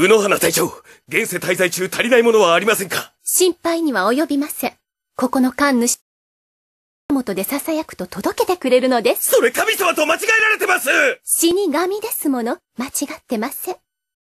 宇野花隊長、現世滞在中足りないものはありませんか心配には及びません。ここの勘主、元で囁くと届けてくれるのです。それ神様と間違えられてます死神ですもの、間違ってません。